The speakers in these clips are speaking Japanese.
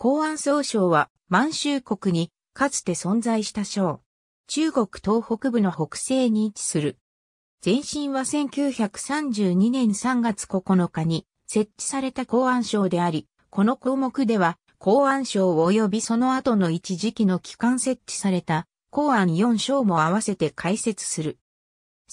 公安総省は満州国にかつて存在した省。中国東北部の北西に位置する。前身は1932年3月9日に設置された公安省であり、この項目では公安省及びその後の一時期の期間設置された公安4省も合わせて開設する。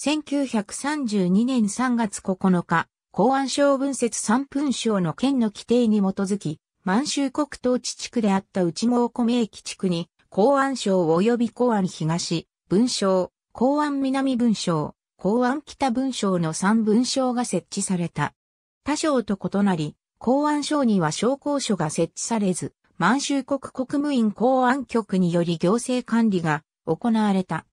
1932年3月9日、公安省分節3分省の県の規定に基づき、満州国統治地区であった内蒙米駅地区に、公安省及び公安東、文省、公安南文省、公安北文省の3文省が設置された。他省と異なり、公安省には商工所が設置されず、満州国国務院公安局により行政管理が行われた。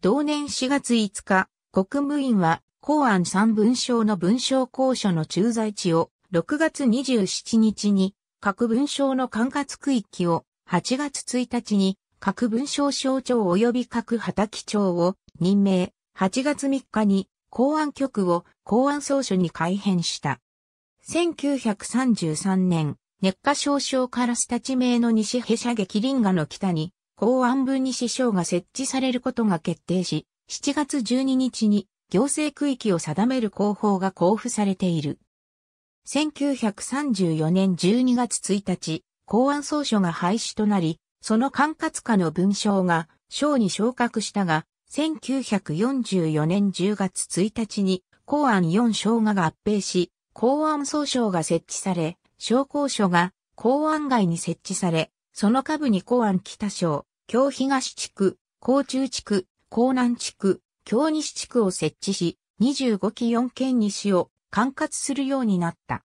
同年4月5日、国務院は公安三文省の文章公所の駐在地を6月27日に各文章の管轄区域を8月1日に各文章省庁及び各畑長を任命、8月3日に公安局を公安総署に改編した。1933年、熱火少将からスタ地名の西へ射撃林河の北に公安分に支省が設置されることが決定し、7月12日に行政区域を定める広報が交付されている。1934年12月1日、公安総書が廃止となり、その管轄下の文章が省に昇格したが、1944年10月1日に公安4省が合併し、公安総省が設置され、商工所が公安外に設置され、その下部に公安北省、京東地区、江中地区、江南地区、京西地区を設置し、25期4県西を管轄するようになった。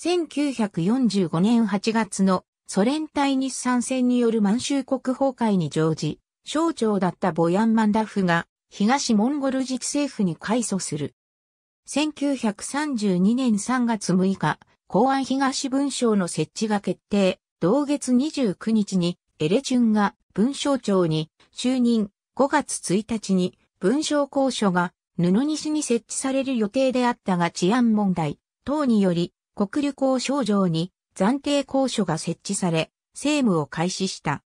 1945年8月のソ連対日参戦による満州国崩壊に乗じ、省庁だったボヤンマンダフが東モンゴル自治政府に改組する。1932年3月6日、公安東文省の設置が決定、同月29日にエレチュンが文省庁に就任、5月1日に文章公渉が布西に設置される予定であったが治安問題等により国旅行省庁に暫定交所が設置され政務を開始した。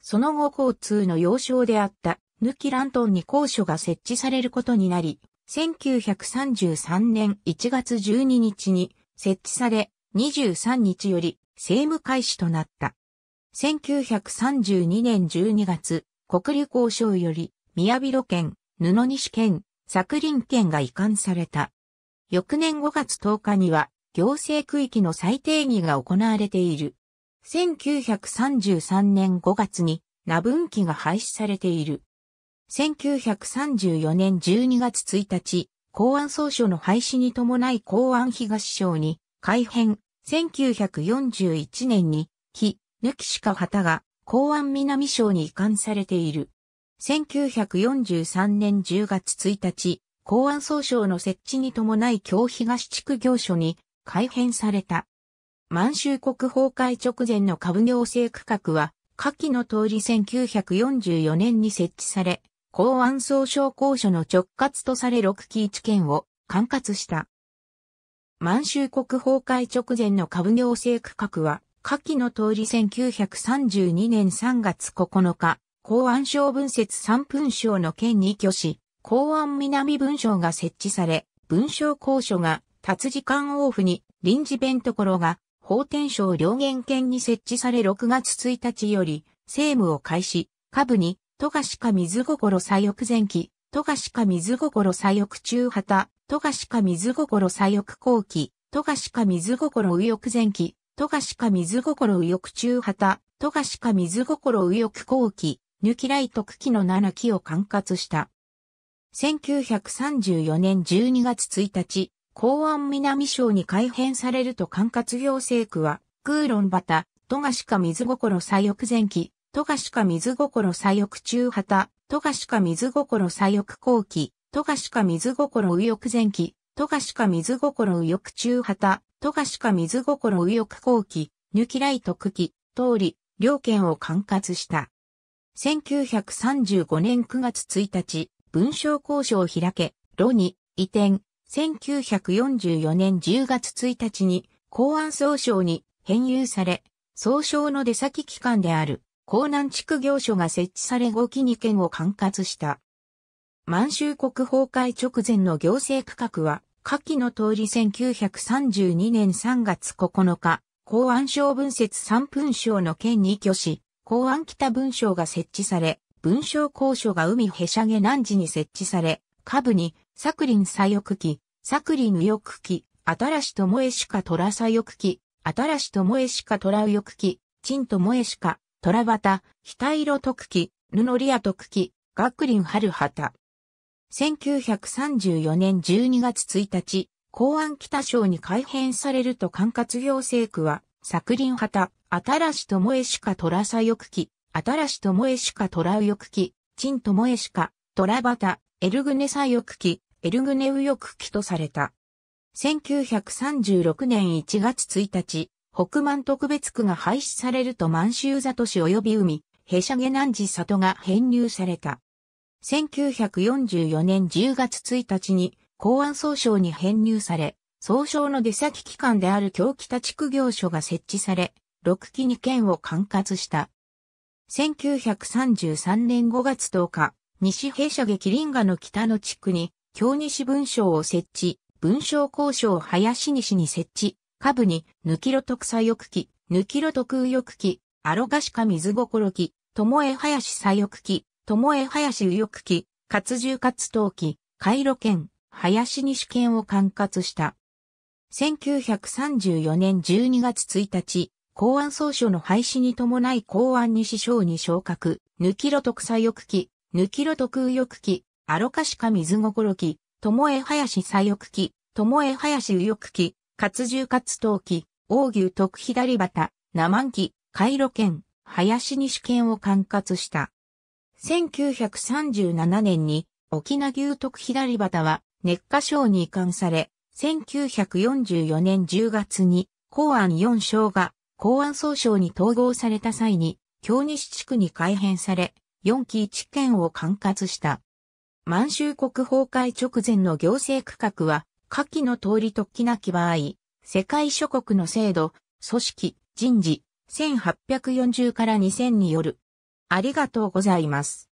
その後交通の要衝であった抜きラントンに交所が設置されることになり、1933年1月12日に設置され、23日より政務開始となった。1932年12月、国立交渉より、宮広県、布西県、作林権が移管された。翌年5月10日には、行政区域の再定義が行われている。1933年5月に、名分期が廃止されている。1934年12月1日、公安総書の廃止に伴い公安東省に改編、1941年に、木、抜きしか旗が公安南省に移管されている。1943年10月1日、公安総省の設置に伴い京東地区業所に改編された。満州国崩壊直前の株行政区画は、下記の通り1944年に設置され、公安総省公所の直轄とされ6期1県を管轄した。満州国崩壊直前の株行政区画は、下記の通り1932年3月9日、公安省分節三分省の県に居し、公安南分省が設置され、文省公所が、達時間オフに、臨時弁所が、法天省両元県に設置され6月1日より、政務を開始、下部に、賀しか水心左翼前期、賀しか水心左翼中旗、賀しか水心左翼後期、賀しか水心右翼前期、賀しか水心右翼中旗、賀しか水心右翼後期、ニュキライト茎の7期を管轄した。1934年12月1日、公安南省に改編されると管轄行政区は、空論旗、戸シカ水心左翼前期、ガシカ水心左翼中旗、ガシカ水心左翼後期、ガシカ水心右翼前期、ガシカ水心右翼中旗、ガシカ水心右翼後期、ニュキライト区期、通り、両県を管轄した。1935年9月1日、文章交渉を開け、炉に移転、1944年10月1日に公安総省に編入され、総省の出先機関である江南地区業所が設置され後期2県を管轄した。満州国崩壊直前の行政区画は、下記の通り1932年3月9日、公安省分節3分省の県に居し、公安北文章が設置され、文章公所が海へしゃげ南寺に設置され、下部に、作林左翼機、作林右翼機、新しと萌えしか虎左翼機、新しと萌えしか虎右翼機、陳と萌えしか、虎旗、北色特機、布リア特機、学林春旗。1934年12月1日、公安北省に改編されると管轄行政区は、作林旗、新しともえしか虎さよくき、新しともえしか虎うよくき、陳ともえしか、虎旗、エルグネさよくき、エルグネうよくきとされた。1936年1月1日、北満特別区が廃止されると満州里市及び海、へしゃげ南寺里が編入された。1944年10月1日に公安総省に編入され、総称の出先機関である京北地区業所が設置され、6期2県を管轄した。1933年5月10日、西平社劇林河の北の地区に、京西文章を設置、文章交渉を林西に設置、下部に、抜きろ特左翼機、抜きろ特右翼機、アロガシカ水心機、ともえ林左翼機、ともえ林右翼機、活重活陶機、回路県、林西県を管轄した。1934年12月1日、公安総書の廃止に伴い公安西省に昇格、ぬきろ特左翼期、ぬきろ特右翼期、アロカシカ水心機、ともえ林左翼機、ともえ林右翼機、活重活陶機、王牛特左旗、ナマン機、回路県、林西県を管轄した。1937年に沖縄牛特左旗は熱火省に移管され、1944年10月に公安4省が公安総省に統合された際に、京西地区に改編され、4期1県を管轄した。満州国崩壊直前の行政区画は、下記の通り突起なき場合、世界諸国の制度、組織、人事、1840から2000による。ありがとうございます。